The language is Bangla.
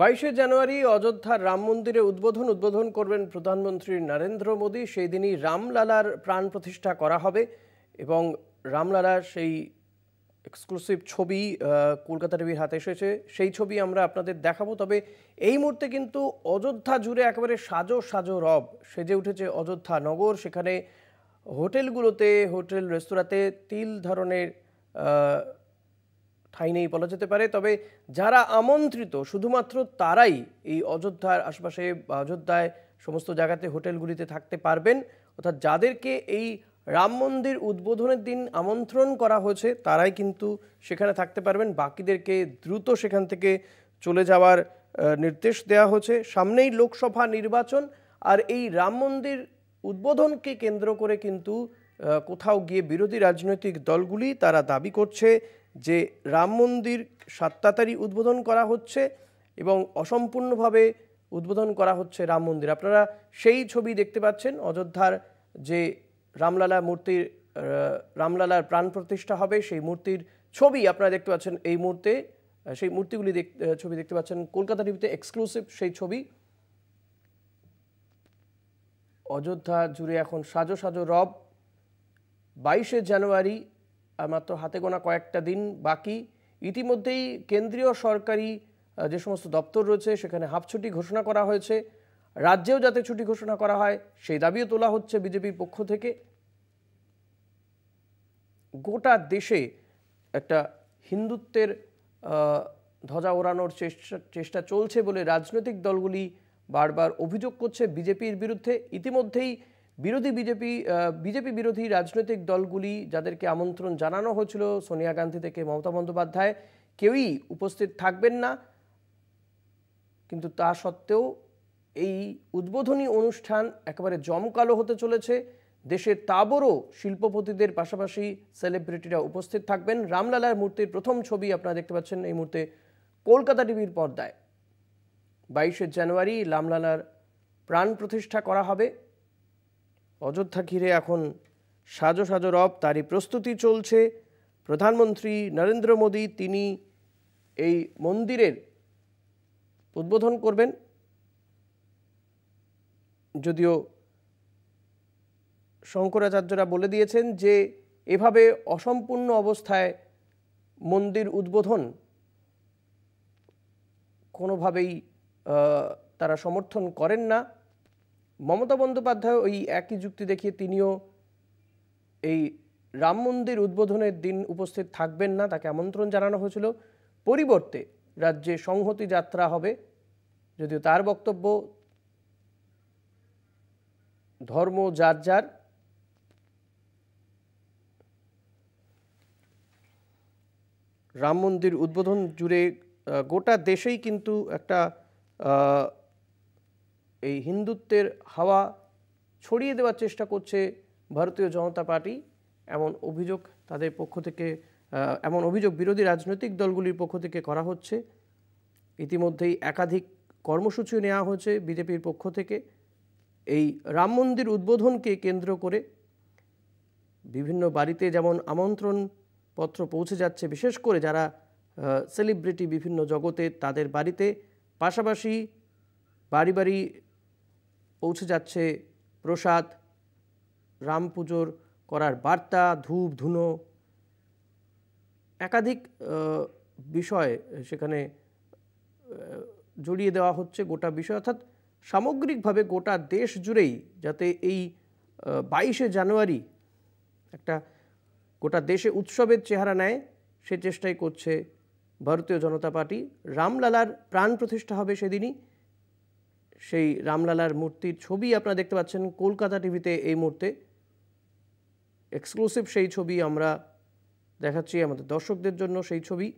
বাইশে জানুয়ারি অযোধ্যার রাম মন্দিরে উদ্বোধন উদ্বোধন করবেন প্রধানমন্ত্রী নরেন্দ্র মোদী সেই দিনই রামলালার প্রাণ প্রতিষ্ঠা করা হবে এবং রামলালার সেই এক্সক্লুসিভ ছবি কলকাতা টিভির হাতে এসেছে সেই ছবি আমরা আপনাদের দেখাবো তবে এই মুহূর্তে কিন্তু অযোধ্যা জুড়ে একেবারে সাজো সাজো রব সেজে উঠেছে অযোধ্যা নগর সেখানে হোটেলগুলোতে হোটেল রেস্তোরাঁতে তিল ধরনের ঠাঁই নেই বলা যেতে পারে তবে যারা আমন্ত্রিত শুধুমাত্র তারাই এই অযোধ্যার আশপাশে অযোধ্যায় সমস্ত জায়গাতে হোটেলগুলিতে থাকতে পারবেন অর্থাৎ যাদেরকে এই রাম মন্দির উদ্বোধনের দিন আমন্ত্রণ করা হয়েছে তারাই কিন্তু সেখানে থাকতে পারবেন বাকিদেরকে দ্রুত সেখান থেকে চলে যাওয়ার নির্দেশ দেওয়া হয়েছে সামনেই লোকসভা নির্বাচন আর এই রাম মন্দির উদ্বোধনকে কেন্দ্র করে কিন্তু কোথাও গিয়ে বিরোধী রাজনৈতিক দলগুলি তারা দাবি করছে যে রাম মন্দির তাড়াতাড়ি উদ্বোধন করা হচ্ছে এবং অসম্পূর্ণভাবে উদ্বোধন করা হচ্ছে রাম মন্দির আপনারা সেই ছবি দেখতে পাচ্ছেন অযোধ্যার যে রামলালা মূর্তির রামলালার প্রাণ প্রতিষ্ঠা হবে সেই মূর্তির ছবি আপনারা দেখতে পাচ্ছেন এই মুহূর্তে সেই মূর্তিগুলি ছবি দেখতে পাচ্ছেন কলকাতা টিভিতে এক্সক্লুসিভ সেই ছবি অযোধ্যা জুড়ে এখন সাজো সাজো রব বাইশে জানুয়ারি মাত্র হাতে গোনা কয়েকটা দিন বাকি ইতিমধ্যেই কেন্দ্রীয় সরকারি যে সমস্ত দপ্তর রয়েছে সেখানে হাফ ছুটি ঘোষণা করা হয়েছে রাজ্যেও যাতে ছুটি ঘোষণা করা হয় সেই দাবিও তোলা হচ্ছে বিজেপির পক্ষ থেকে গোটা দেশে একটা হিন্দুত্বের ধ্বজা ওড়ানোর চেষ্টা চেষ্টা চলছে বলে রাজনৈতিক দলগুলি বারবার অভিযোগ করছে বিজেপির বিরুদ্ধে ইতিমধ্যেই বিরোধী বিজেপি বিজেপি বিরোধী রাজনৈতিক দলগুলি যাদেরকে আমন্ত্রণ জানানো হয়েছিল সোনিয়া গান্ধী থেকে মমতা বন্দ্যোপাধ্যায় কেউই উপস্থিত থাকবেন না কিন্তু তা সত্ত্বেও এই উদ্বোধনী অনুষ্ঠান একেবারে জমকালো হতে চলেছে দেশে তাবরও শিল্পপতিদের পাশাপাশি সেলিব্রিটিরা উপস্থিত থাকবেন রামলালার মূর্তির প্রথম ছবি আপনারা দেখতে পাচ্ছেন এই মুহূর্তে কলকাতা টিভির পর্দায় বাইশে জানুয়ারি রামলালার প্রাণ প্রতিষ্ঠা করা হবে অযোধ্যা ঘিরে এখন সাজো সাজো রব তারই প্রস্তুতি চলছে প্রধানমন্ত্রী নরেন্দ্র মোদী তিনি এই মন্দিরের উদ্বোধন করবেন যদিও শঙ্করাচার্যরা বলে দিয়েছেন যে এভাবে অসম্পূর্ণ অবস্থায় মন্দির উদ্বোধন কোনোভাবেই তারা সমর্থন করেন না মমতা বন্দ্যোপাধ্যায় ওই একই যুক্তি দেখিয়ে তিনিও এই রাম মন্দির উদ্বোধনের দিন উপস্থিত থাকবেন না তাকে আমন্ত্রণ জানানো হয়েছিল পরিবর্তে রাজ্যে সংহতি যাত্রা হবে যদিও তার বক্তব্য ধর্ম যার যার রাম মন্দির উদ্বোধন জুড়ে গোটা দেশেই কিন্তু একটা এই হিন্দুত্বের হাওয়া ছড়িয়ে দেওয়ার চেষ্টা করছে ভারতীয় জনতা পার্টি এমন অভিযোগ তাদের পক্ষ থেকে এমন অভিযোগ বিরোধী রাজনৈতিক দলগুলির পক্ষ থেকে করা হচ্ছে ইতিমধ্যেই একাধিক কর্মসূচি নেওয়া হয়েছে বিজেপির পক্ষ থেকে এই রাম মন্দির উদ্বোধনকে কেন্দ্র করে বিভিন্ন বাড়িতে যেমন আমন্ত্রণ পত্র পৌঁছে যাচ্ছে বিশেষ করে যারা সেলিব্রিটি বিভিন্ন জগতে তাদের বাড়িতে পাশাপাশি বাড়ি বাড়ি পৌঁছে যাচ্ছে প্রসাদ রাম পুজোর করার বার্তা ধূপ ধুনো একাধিক বিষয় সেখানে জড়িয়ে দেওয়া হচ্ছে গোটা বিষয় অর্থাৎ সামগ্রিকভাবে গোটা দেশ জুড়েই যাতে এই বাইশে জানুয়ারি একটা গোটা দেশে উৎসবের চেহারা নেয় সে চেষ্টাই করছে ভারতীয় জনতা পার্টি রামলালার প্রাণ প্রতিষ্ঠা হবে সেদিনই সেই রামলালার মূর্তির ছবি আপনারা দেখতে পাচ্ছেন কলকাতা টিভিতে এই মুহূর্তে এক্সক্লুসিভ সেই ছবি আমরা দেখাচ্ছি আমাদের দর্শকদের জন্য সেই ছবি